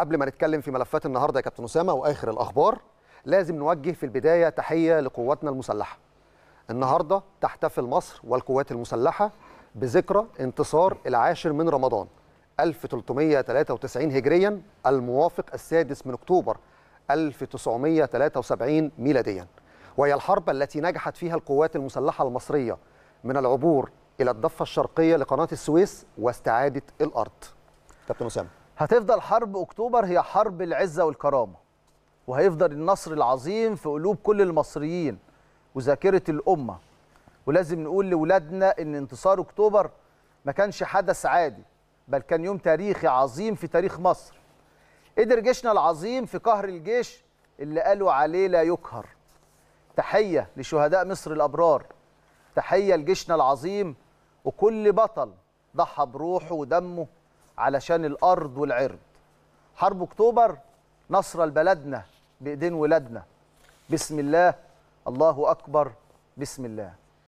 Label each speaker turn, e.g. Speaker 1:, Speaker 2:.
Speaker 1: قبل ما نتكلم في ملفات النهارده يا كابتن اسامه واخر الاخبار لازم نوجه في البدايه تحيه لقواتنا المسلحه. النهارده تحتفل مصر والقوات المسلحه بذكرى انتصار العاشر من رمضان 1393 هجريا الموافق السادس من اكتوبر 1973 ميلاديا. وهي الحرب التي نجحت فيها القوات المسلحه المصريه من العبور الى الضفه الشرقيه لقناه السويس واستعاده الارض. كابتن اسامه هتفضل
Speaker 2: حرب اكتوبر هي حرب العزه والكرامه وهيفضل النصر العظيم في قلوب كل المصريين وذاكره الامه ولازم نقول لاولادنا ان انتصار اكتوبر ما كانش حدث عادي بل كان يوم تاريخي عظيم في تاريخ مصر قدر جيشنا العظيم في قهر الجيش اللي قالوا عليه لا يقهر تحيه لشهداء مصر الابرار تحيه لجيشنا العظيم وكل بطل ضحى بروحه ودمه علشان الارض والعرض حرب اكتوبر نصر لبلدنا بايدين ولادنا بسم الله الله اكبر بسم الله